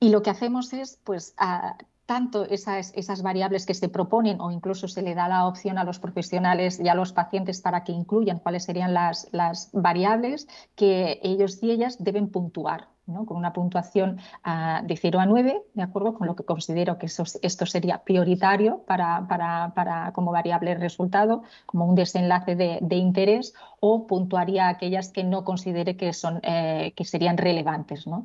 Y lo que hacemos es, pues, ah, tanto esas, variables que se proponen o incluso se le da la opción a los profesionales y a los pacientes para que incluyan cuáles serían las, variables que ellos y ellas deben puntuar. ¿no? con una puntuación ah, de 0 a 9, de acuerdo con lo que considero que esto sería prioritario para, como variable resultado, como un desenlace de, interés, o puntuaría aquellas que no considere que, son, eh, que serían relevantes. ¿no?